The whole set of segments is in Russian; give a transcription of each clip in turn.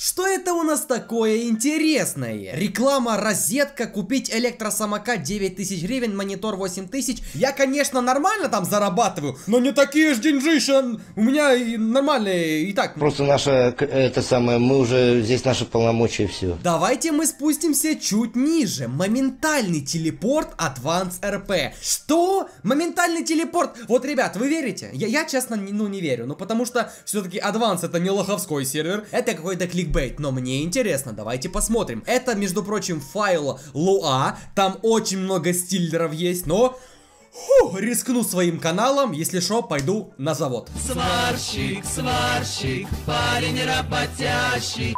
Что это у нас такое интересное? Реклама, розетка, купить электросамокат 9000 гривен, монитор 8000. Я, конечно, нормально там зарабатываю, но не такие же деньжища. У меня и нормальные, и так. Просто наша, это самое, мы уже, здесь наши полномочия все. Давайте мы спустимся чуть ниже. Моментальный телепорт Advance RP. Что? Моментальный телепорт? Вот, ребят, вы верите? Я, я честно, ну, не верю. Ну, потому что все-таки Advance это не лоховской сервер. Это какой-то клик кликбейт, но мне интересно, давайте посмотрим. Это, между прочим, файл Lua, там очень много стиллеров есть, но... Фу, рискну своим каналом, если что, пойду на завод. Сварщик, сварщик, парень работящий,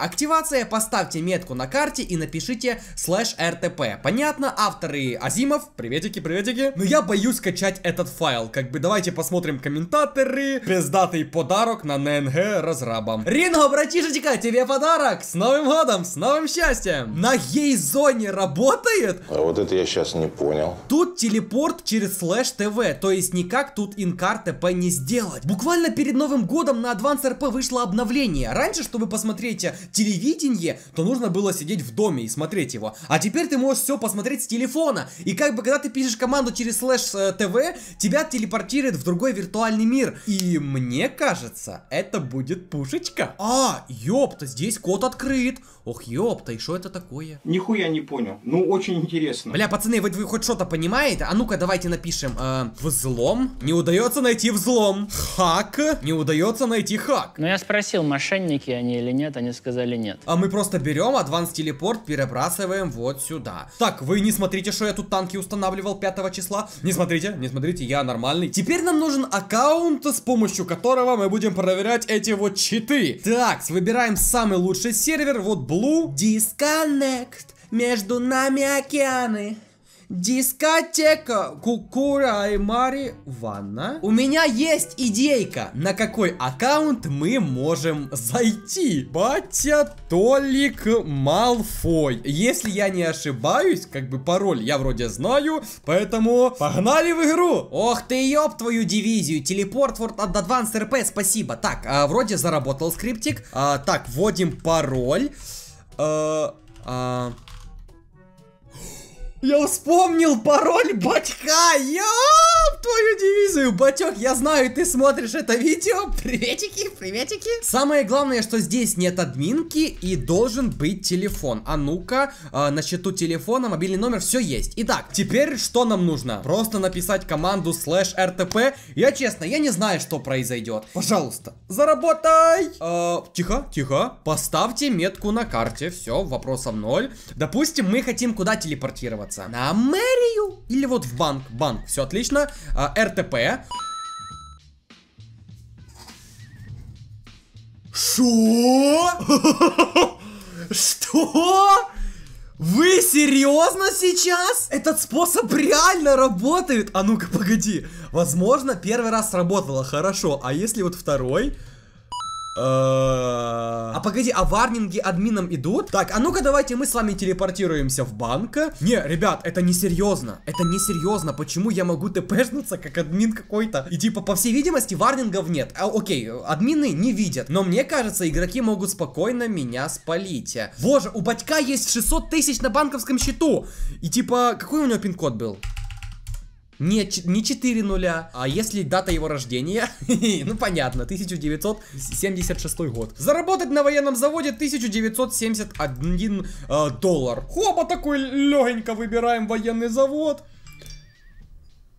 Активация, поставьте метку на карте и напишите слэш РТП. Понятно, авторы Азимов, приветики, приветики. Но я боюсь скачать этот файл. Как бы давайте посмотрим комментаторы. Пиздатый подарок на ННГ разрабам. Ринго, братишечка, тебе подарок! С Новым годом, с новым счастьем! На ей-зоне работает? А вот это я сейчас не понял. Тут телепорт через слэш ТВ, то есть никак тут инкар ТП не сделать. Буквально перед Новым годом на Advance RP вышло обновление. Раньше, чтобы посмотреть телевидение, то нужно было сидеть в доме и смотреть его. А теперь ты можешь все посмотреть с телефона. И как бы когда ты пишешь команду через слэш э, ТВ, тебя телепортирует в другой виртуальный мир. И мне кажется, это будет пушечка. А, ёпта, здесь код открыт. Ох, ёпта, и что это такое? Нихуя не понял. Ну, очень интересно. Бля, пацаны, вы, вы хоть что-то понимаете? А ну-ка, давайте напишем. Э, взлом. Не удается найти взлом. Хак. Не удается найти хак. Ну, я спросил, мошенники они или нет, они сказали, сказали нет. А мы просто берем адванс телепорт, перебрасываем вот сюда. Так, вы не смотрите, что я тут танки устанавливал 5 числа. Не смотрите, не смотрите, я нормальный. Теперь нам нужен аккаунт, с помощью которого мы будем проверять эти вот читы. Так, выбираем самый лучший сервер, вот Blue Disconnect. Между нами океаны. Дискотека Кукура Аймари Ванна. У меня есть идейка, на какой аккаунт мы можем зайти. Батя Толик Малфой. Если я не ошибаюсь, как бы пароль я вроде знаю, поэтому погнали в игру. Ох ты ёб твою дивизию. Телепорт вот от Advanced RP, спасибо. Так, а, вроде заработал скриптик. А, так, вводим пароль. А, а... Я вспомнил пароль батька! Я твою дивизию, батек, я знаю, ты смотришь это видео. Приветики, приветики. Самое главное, что здесь нет админки и должен быть телефон. А ну-ка, э, на счету телефона, мобильный номер, все есть. Итак, теперь что нам нужно? Просто написать команду слэш ртп. Я честно, я не знаю, что произойдет. Пожалуйста, заработай! Э, тихо, тихо. Поставьте метку на карте. Все, вопросов ноль. Допустим, мы хотим куда телепортироваться? жаловаться? На мэрию? Или вот в банк? Банк, все отлично. А, РТП. Шо? Что? Вы серьезно сейчас? Этот способ реально работает? А ну-ка, погоди. Возможно, первый раз сработало хорошо, а если вот второй? А, а погоди, а варнинги админам идут? Так, а ну-ка давайте мы с вами телепортируемся в банк. Не, ребят, это несерьезно. Это несерьезно. Почему я могу тпшнуться как админ какой-то? И типа, по всей видимости, варнингов нет. А, окей, админы не видят. Но мне кажется, игроки могут спокойно меня спалить. Боже, у батька есть 600 тысяч на банковском счету. И типа, какой у него пин-код был? не, не 4 нуля, а если дата его рождения, ну понятно, 1976 год. Заработать на военном заводе 1971 э, доллар. Хоба такой легенько выбираем военный завод.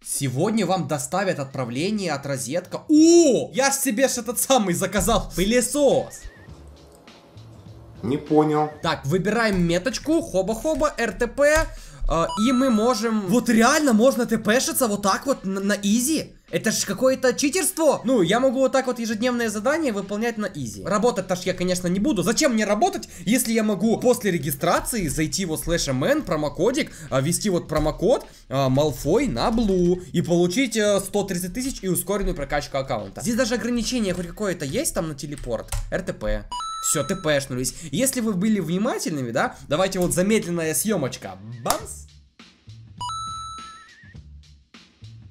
Сегодня вам доставят отправление от розетка. О, я себе ж этот самый заказал пылесос. Не понял. Так, выбираем меточку, хоба-хоба, РТП, э, и мы можем... Вот реально можно тпшиться вот так вот на, на изи? Это же какое-то читерство. Ну, я могу вот так вот ежедневное задание выполнять на изи. Работать-то ж я, конечно, не буду. Зачем мне работать, если я могу после регистрации зайти вот слэш мн, эм промокодик, э, ввести вот промокод э, Малфой на Блу и получить 130 э, тысяч и ускоренную прокачку аккаунта. Здесь даже ограничение хоть какое-то есть там на телепорт? РТП. Все, тпшнулись. Если вы были внимательными, да, давайте вот замедленная съемочка. Бамс!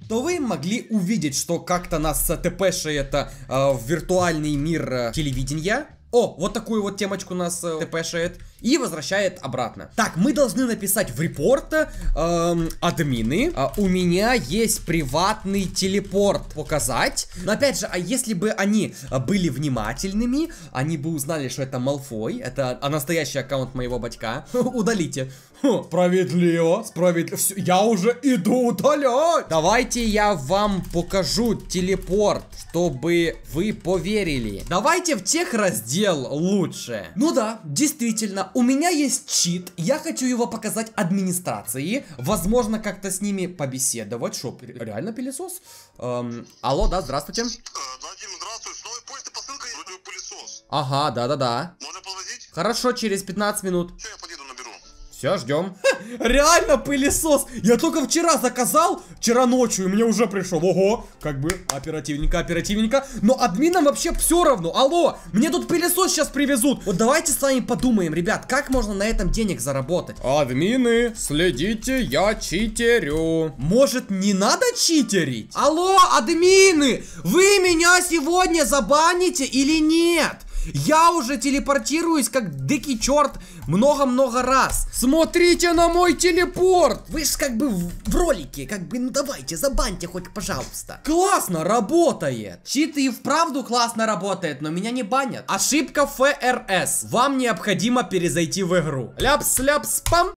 то вы могли увидеть, что как-то нас тпшает э, а, в виртуальный мир э, телевидения. О, вот такую вот темочку нас э, тпшает и возвращает обратно. Так, мы должны написать в репорт эм, админы. Э, у меня есть приватный телепорт показать. Но опять же, а если бы они а, были внимательными, они бы узнали, что это Малфой, это а настоящий аккаунт моего батька. Удалите. Хм, справедливо, справедливо. я уже иду удалять. Давайте я вам покажу телепорт, чтобы вы поверили. Давайте в тех раздел лучше. Ну да, действительно, у меня есть чит, я хочу его показать администрации, возможно, как-то с ними побеседовать. Что, реально пылесос? Эм, алло, да, здравствуйте. Э, Вадим, здравствуй, с новой почты посылка есть пылесос. Ага, да-да-да. Можно положить? Хорошо, через 15 минут. Все, все, ждем. Реально пылесос. Я только вчера заказал, вчера ночью, и мне уже пришел. Ого, как бы оперативненько, оперативненько. Но админам вообще все равно. Алло, мне тут пылесос сейчас привезут. Вот давайте с вами подумаем, ребят, как можно на этом денег заработать. Админы, следите, я читерю. Может, не надо читерить? Алло, админы, вы меня сегодня забаните или нет? Я уже телепортируюсь, как дикий черт, много-много раз. Смотрите на мой телепорт! Вы же как бы в, в ролике, как бы, ну давайте, забаньте хоть, пожалуйста. Классно работает. Читы и вправду классно работает, но меня не банят. Ошибка ФРС. Вам необходимо перезайти в игру. Ляпс-ляпс-пам.